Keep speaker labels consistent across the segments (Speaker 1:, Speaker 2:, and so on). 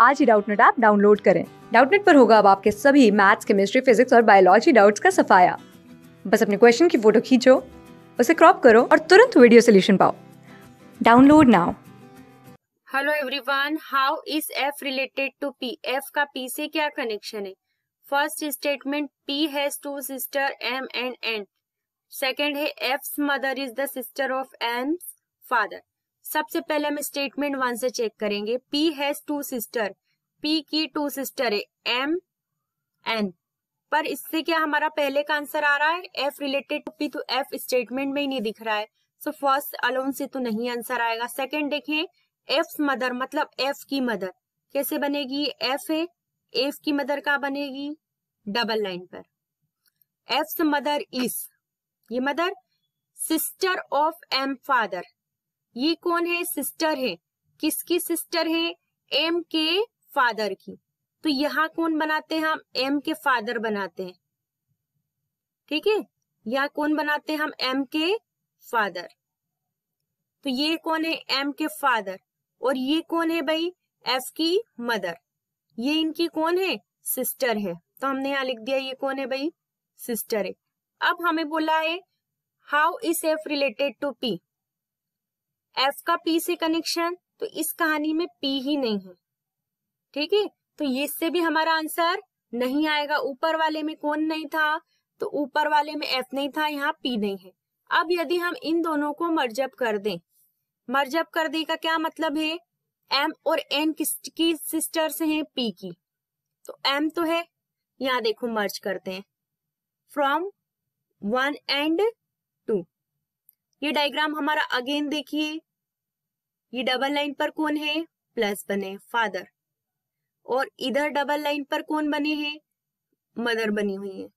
Speaker 1: आज ही Doubtnut app download करें डाउटनेट पर होगा अब आपके सभी मैथ्स केमिस्ट्री फिजिक्स और बायोलॉजी डाउट्स का सफाया बस अपने क्वेश्चन की फोटो खींचो उसे क्रॉप करो और तुरंत वीडियो सोल्यूशन पाओ download now
Speaker 2: hello everyone how is F related to P F का पी से क्या कनेक्शन है first statement P has two sister M and N second है F mother is the sister of M father सबसे पहले हम statement one से check करेंगे P has two sister P की टू सिस्टर है एम एन पर इससे क्या हमारा पहले का आंसर आ रहा है एफ रिलेटेड टू पी तो एफ स्टेटमेंट में ही नहीं दिख रहा है सो फर्स्ट अलोन से तो नहीं आंसर आएगा सेकेंड देखें एफ मदर मतलब एफ की मदर कैसे बनेगी एफ है एफ की मदर का बनेगी डबल लाइन पर एफ मदर इज ये mother sister of M father ये कौन है सिस्टर है किसकी सिस्टर है एम के फादर की तो यहाँ कौन बनाते हैं हम एम के फादर बनाते हैं ठीक है यहाँ कौन बनाते हैं हम एम के फादर तो ये कौन है एम के फादर और ये कौन है भाई एफ की मदर ये इनकी कौन है सिस्टर है तो हमने यहाँ लिख दिया ये कौन है भाई सिस्टर है अब हमें बोला है how is F related to P F का पी से कनेक्शन तो इस कहानी में पी ही नहीं है ठीक है तो इससे भी हमारा आंसर नहीं आएगा ऊपर वाले में कौन नहीं था तो ऊपर वाले में एफ नहीं था यहाँ पी नहीं है अब यदि हम इन दोनों को मर्जअप कर दें मर्जअप कर दे का क्या मतलब है एम और एन किसकी सिस्टर्स हैं पी की तो एम तो है यहाँ देखो मर्ज करते हैं फ्रॉम वन एंड ये डायग्राम हमारा अगेन देखिए ये डबल लाइन पर कौन है प्लस बने फादर और इधर डबल लाइन पर कौन बने हैं मदर बनी हुई है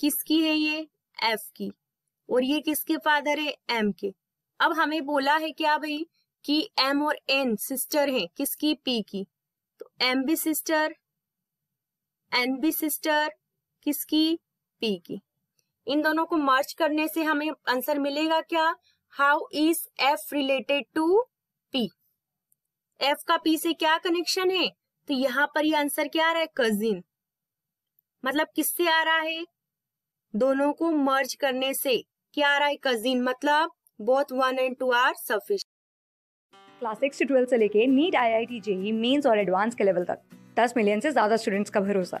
Speaker 2: किसकी है ये एफ की और ये किसके फादर है एम के अब हमें बोला है क्या भाई कि एम और एन सिस्टर हैं किसकी पी की तो एम भी सिस्टर एन भी सिस्टर किसकी पी की इन दोनों को मर्ज करने से हमें आंसर मिलेगा क्या how is F related to P F का पी से क्या कनेक्शन है तो यहाँ पर ये आंसर क्या आ रहा है कजिन मतलब किससे आ रहा है दोनों को मर्ज करने से क्या आ रहा है कजिन मतलब both one and two are sufficient
Speaker 1: class six से ट्वेल्थ से लेके NEET I I T JEE Mains और एडवांस के लेवल तक दस मिलियन से ज्यादा स्टूडेंट्स का भरोसा